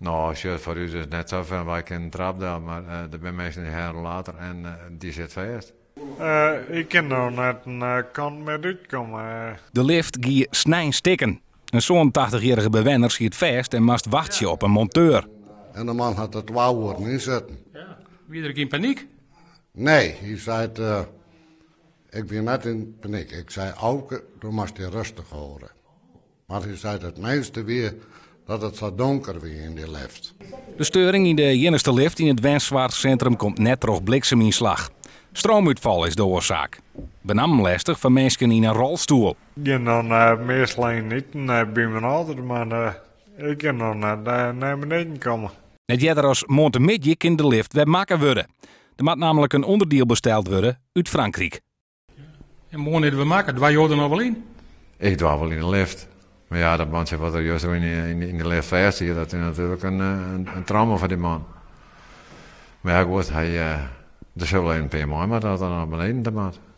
Nou, shit, voor u is het net zo van waar ik in trap eh, daar, maar uh, er zijn mensen die jaar later en eh, die zit vast. Eh, ik ken nou net een kant met komen. De lift gie snijn stikken. Een zo'n 80-jarige bewenner ziet vast en mast wachtje op een monteur. En de man had het wauw worden inzetten. Ja. Wie er in paniek? Nee, hij zei ik ben net in paniek. Ik zei, Auke, dan moest je rustig horen. Maar hij zei het meeste weer dat het zo donker weer in de lift. De steuring in de jennerste lift in het Wenswaard Centrum komt net in blikseminslag. Stroomuitval is de oorzaak. Benam lastig van mensen in een rolstoel. Je dan meer eh, meestal niet uh, bij mijn maar eh, ik kan dan uh, naar beneden komen. Net jeder als Montemidje in de lift we maken worden. Er moet namelijk een onderdeel besteld worden uit Frankrijk. En morgen we maken, dwaai je er nog wel in? Ik dwaal wel in de lift. Maar ja, dat bandje wat er juist in, in, in de zie je dat is natuurlijk eh, een, een, trauma voor die man. Maar ja, goed, hij, uh, er zullen een paar maar dat dan naar beneden te maken.